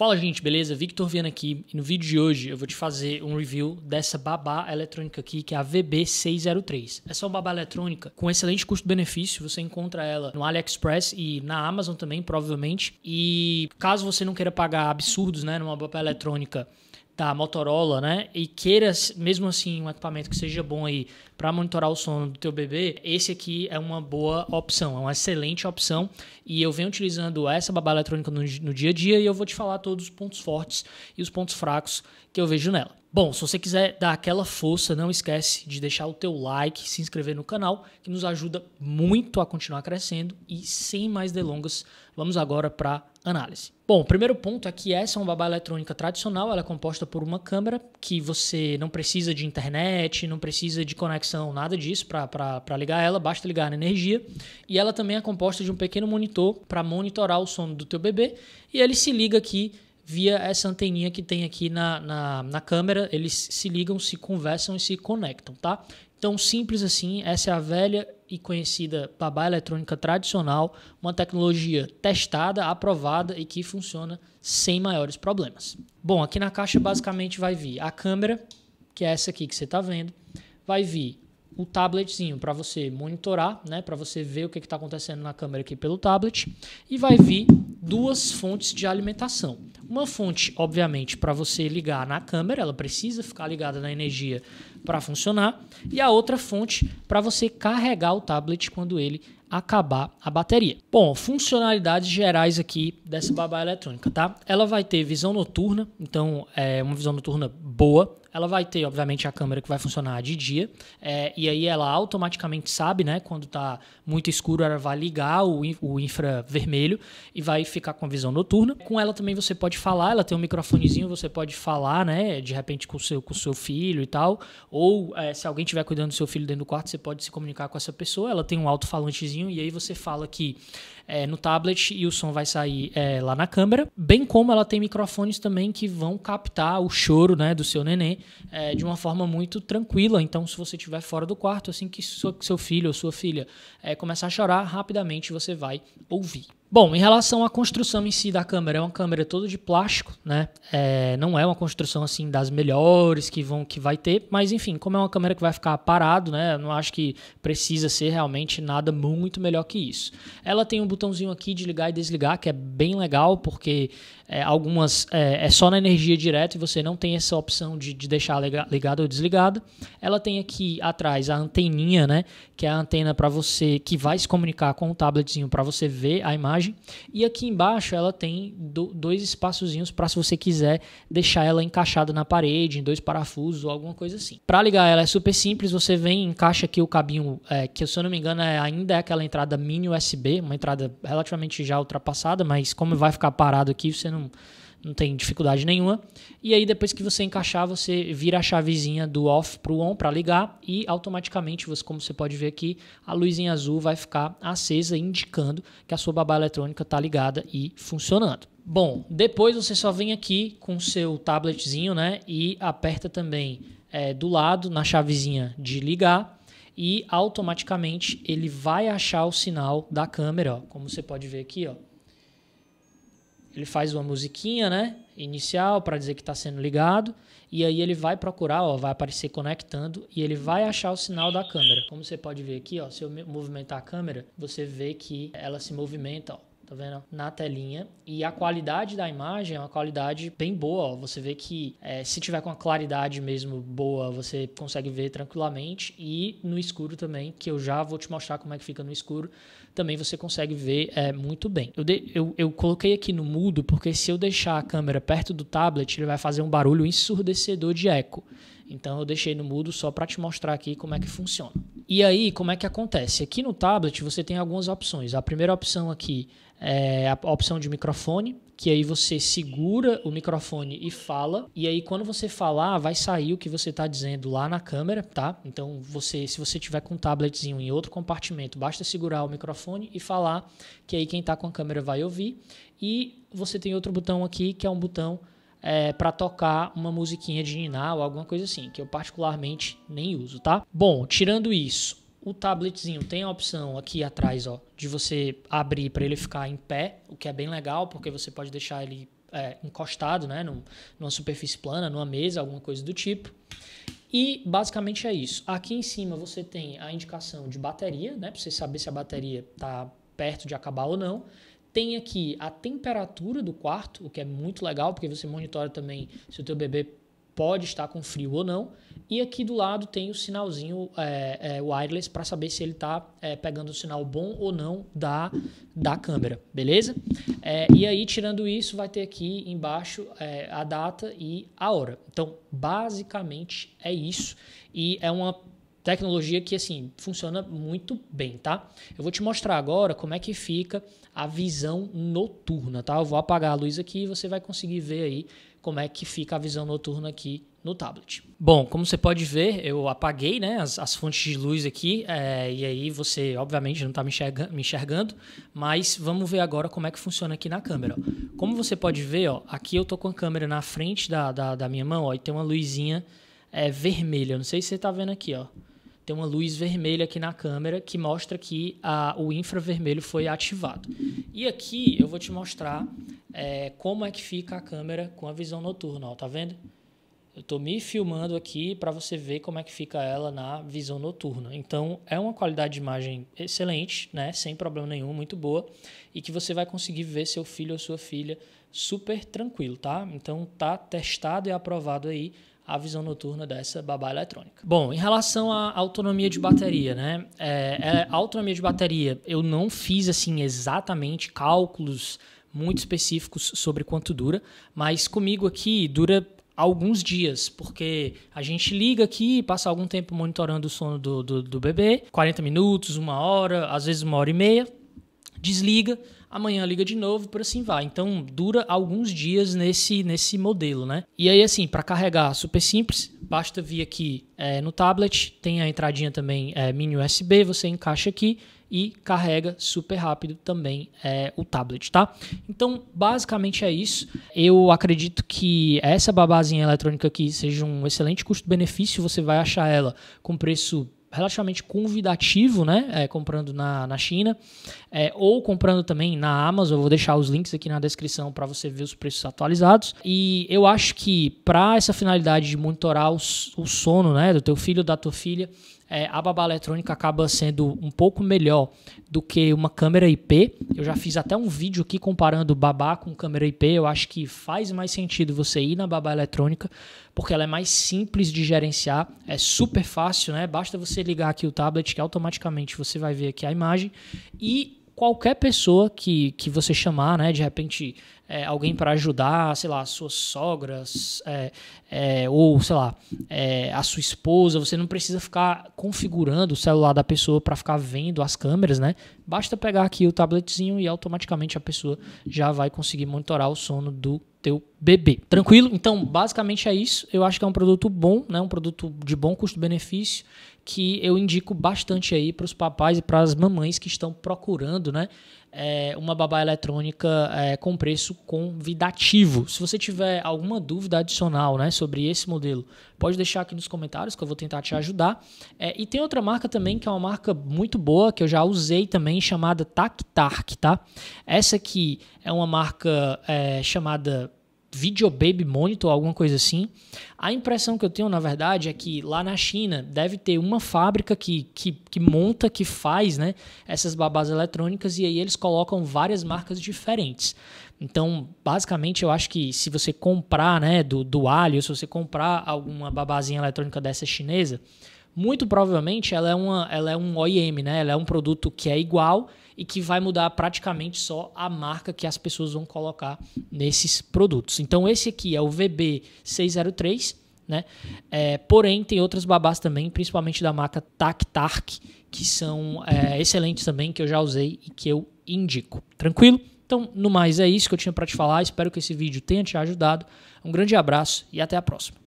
Fala gente, beleza? Victor Viana aqui e no vídeo de hoje eu vou te fazer um review dessa babá eletrônica aqui que é a VB603. Essa é uma babá eletrônica com excelente custo-benefício, você encontra ela no AliExpress e na Amazon também, provavelmente. E caso você não queira pagar absurdos né, numa babá eletrônica da Motorola, né, e queira mesmo assim um equipamento que seja bom aí para monitorar o sono do teu bebê, esse aqui é uma boa opção, é uma excelente opção e eu venho utilizando essa babá eletrônica no, no dia a dia e eu vou te falar todos os pontos fortes e os pontos fracos que eu vejo nela. Bom, se você quiser dar aquela força, não esquece de deixar o teu like, se inscrever no canal, que nos ajuda muito a continuar crescendo e sem mais delongas, vamos agora para análise. Bom, o primeiro ponto é que essa é uma babá eletrônica tradicional, ela é composta por uma câmera que você não precisa de internet, não precisa de conexão, nada disso para ligar ela, basta ligar na energia. E ela também é composta de um pequeno monitor para monitorar o sono do teu bebê e ele se liga aqui via essa anteninha que tem aqui na, na, na câmera. Eles se ligam, se conversam e se conectam, tá? Então, simples assim, essa é a velha e conhecida babá eletrônica tradicional, uma tecnologia testada, aprovada e que funciona sem maiores problemas. Bom, aqui na caixa basicamente vai vir a câmera, que é essa aqui que você está vendo, vai vir o tabletzinho para você monitorar, né, para você ver o que está acontecendo na câmera aqui pelo tablet, e vai vir duas fontes de alimentação. Uma fonte, obviamente, para você ligar na câmera, ela precisa ficar ligada na energia para funcionar e a outra fonte para você carregar o tablet quando ele acabar a bateria. Bom, funcionalidades gerais aqui dessa babá eletrônica, tá? Ela vai ter visão noturna, então é uma visão noturna boa, ela vai ter, obviamente, a câmera que vai funcionar de dia, é, e aí ela automaticamente sabe, né? Quando tá muito escuro, ela vai ligar o, o infravermelho e vai ficar com a visão noturna. Com ela também você pode falar, ela tem um microfonezinho, você pode falar, né? De repente com o seu, com o seu filho e tal, ou é, se alguém estiver cuidando do seu filho dentro do quarto, você pode se comunicar com essa pessoa. Ela tem um alto-falantezinho e aí você fala aqui é, no tablet e o som vai sair é, lá na câmera. Bem como ela tem microfones também que vão captar o choro né, do seu neném de uma forma muito tranquila. Então, se você estiver fora do quarto, assim que seu, seu filho ou sua filha é, começar a chorar, rapidamente você vai ouvir. Bom, em relação à construção em si da câmera, é uma câmera toda de plástico, né? É, não é uma construção assim das melhores que vão que vai ter, mas enfim, como é uma câmera que vai ficar parado, né? não acho que precisa ser realmente nada muito melhor que isso. Ela tem um botãozinho aqui de ligar e desligar que é bem legal porque é, algumas é, é só na energia direta e você não tem essa opção de, de deixar ligada ou desligada. Ela tem aqui atrás a anteninha, né? Que é a antena para você que vai se comunicar com o tabletzinho para você ver a imagem imagem. E aqui embaixo ela tem do, dois espaçozinhos para se você quiser deixar ela encaixada na parede, em dois parafusos ou alguma coisa assim. Para ligar ela é super simples, você vem encaixa aqui o cabinho, é, que se eu não me engano é, ainda é aquela entrada mini USB, uma entrada relativamente já ultrapassada, mas como vai ficar parado aqui, você não não tem dificuldade nenhuma. E aí depois que você encaixar, você vira a chavezinha do off para o on para ligar e automaticamente, você, como você pode ver aqui, a luzinha azul vai ficar acesa indicando que a sua babá eletrônica está ligada e funcionando. Bom, depois você só vem aqui com o seu tabletzinho, né, e aperta também é, do lado na chavezinha de ligar e automaticamente ele vai achar o sinal da câmera, ó, como você pode ver aqui, ó ele faz uma musiquinha, né? Inicial para dizer que está sendo ligado. E aí ele vai procurar, ó, vai aparecer conectando e ele vai achar o sinal da câmera. Como você pode ver aqui, ó, se eu movimentar a câmera, você vê que ela se movimenta, ó tá vendo? Na telinha. E a qualidade da imagem é uma qualidade bem boa. Ó. Você vê que é, se tiver com a claridade mesmo boa, você consegue ver tranquilamente. E no escuro também, que eu já vou te mostrar como é que fica no escuro, também você consegue ver é, muito bem. Eu, de, eu, eu coloquei aqui no mudo, porque se eu deixar a câmera perto do tablet, ele vai fazer um barulho ensurdecedor de eco. Então eu deixei no mudo só para te mostrar aqui como é que funciona. E aí, como é que acontece? Aqui no tablet você tem algumas opções. A primeira opção aqui é a opção de microfone, que aí você segura o microfone e fala, e aí quando você falar, vai sair o que você está dizendo lá na câmera, tá? Então, você, se você tiver com um tabletzinho em outro compartimento, basta segurar o microfone e falar, que aí quem está com a câmera vai ouvir. E você tem outro botão aqui, que é um botão é, para tocar uma musiquinha de niná ou alguma coisa assim, que eu particularmente nem uso, tá? Bom, tirando isso, o tabletzinho tem a opção aqui atrás, ó, de você abrir para ele ficar em pé, o que é bem legal, porque você pode deixar ele é, encostado, né, num, numa superfície plana, numa mesa, alguma coisa do tipo. E basicamente é isso. Aqui em cima você tem a indicação de bateria, né, para você saber se a bateria está perto de acabar ou não. Tem aqui a temperatura do quarto, o que é muito legal, porque você monitora também se o teu bebê pode estar com frio ou não. E aqui do lado tem o sinalzinho é, é, wireless para saber se ele está é, pegando o sinal bom ou não da, da câmera, beleza? É, e aí, tirando isso, vai ter aqui embaixo é, a data e a hora. Então, basicamente é isso. E é uma Tecnologia que, assim, funciona muito bem, tá? Eu vou te mostrar agora como é que fica a visão noturna, tá? Eu vou apagar a luz aqui e você vai conseguir ver aí como é que fica a visão noturna aqui no tablet. Bom, como você pode ver, eu apaguei né, as, as fontes de luz aqui, é, e aí você, obviamente, não está me, me, enxergando, mas vamos ver agora como é que funciona aqui na câmera. Como você pode ver, ó, aqui eu tô com a câmera na frente da, da, da minha mão ó, e tem uma luzinha é, vermelha, não sei se você está vendo aqui, ó tem uma luz vermelha aqui na câmera que mostra que a, o infravermelho foi ativado. E aqui eu vou te mostrar é, como é que fica a câmera com a visão noturna, ó, tá vendo? Eu estou me filmando aqui para você ver como é que fica ela na visão noturna. Então, é uma qualidade de imagem excelente, né? sem problema nenhum, muito boa, e que você vai conseguir ver seu filho ou sua filha super tranquilo, tá? Então, tá testado e aprovado aí a visão noturna dessa babá eletrônica. Bom, em relação à autonomia de bateria, né? É, é, a autonomia de bateria, eu não fiz assim exatamente cálculos muito específicos sobre quanto dura, mas comigo aqui dura alguns dias, porque a gente liga aqui, passa algum tempo monitorando o sono do, do, do bebê, 40 minutos, uma hora, às vezes uma hora e meia, desliga, amanhã liga de novo, por assim vai. Então dura alguns dias nesse, nesse modelo, né? E aí, assim, para carregar super simples, basta vir aqui é, no tablet, tem a entradinha também é, mini USB, você encaixa aqui e carrega super rápido também é, o tablet, tá? Então, basicamente é isso. Eu acredito que essa babazinha eletrônica aqui seja um excelente custo-benefício. Você vai achar ela com preço relativamente convidativo, né? É, comprando na, na China é, ou comprando também na Amazon. Eu vou deixar os links aqui na descrição para você ver os preços atualizados. E eu acho que para essa finalidade de monitorar o, o sono, né, do teu filho ou da tua filha, é, a babá eletrônica acaba sendo um pouco melhor do que uma câmera IP. Eu já fiz até um vídeo aqui comparando babá com câmera IP. Eu acho que faz mais sentido você ir na babá eletrônica, porque ela é mais simples de gerenciar, é super fácil, né? Basta você ligar aqui o tablet que automaticamente você vai ver aqui a imagem e qualquer pessoa que, que você chamar, né? De repente, é, alguém para ajudar, sei lá, suas sogras, é, é, ou sei lá, é, a sua esposa, você não precisa ficar configurando o celular da pessoa para ficar vendo as câmeras, né? Basta pegar aqui o tabletzinho e automaticamente a pessoa já vai conseguir monitorar o sono do teu bebê. Tranquilo? Então, basicamente é isso. Eu acho que é um produto bom, né? Um produto de bom custo-benefício que eu indico bastante aí para os papais e para as mamães que estão procurando, né? É, uma babá eletrônica é, com preço convidativo. Se você tiver alguma dúvida adicional né, sobre esse modelo, pode deixar aqui nos comentários que eu vou tentar te ajudar. É, e tem outra marca também que é uma marca muito boa que eu já usei também, chamada Tactark. tá? Essa aqui é uma marca é, chamada Video Baby Monitor, alguma coisa assim. A impressão que eu tenho, na verdade, é que lá na China deve ter uma fábrica que, que, que monta, que faz né, essas babás eletrônicas e aí eles colocam várias marcas diferentes. Então, basicamente, eu acho que se você comprar né, do, do alho, se você comprar alguma babazinha eletrônica dessa chinesa, muito provavelmente ela é, uma, ela é um OEM, né? ela é um produto que é igual e que vai mudar praticamente só a marca que as pessoas vão colocar nesses produtos. Então esse aqui é o VB603, né? É, porém, tem outras babás também, principalmente da marca Tactark, que são é, excelentes também, que eu já usei e que eu indico. Tranquilo? Então, no mais, é isso que eu tinha para te falar. Espero que esse vídeo tenha te ajudado. Um grande abraço e até a próxima.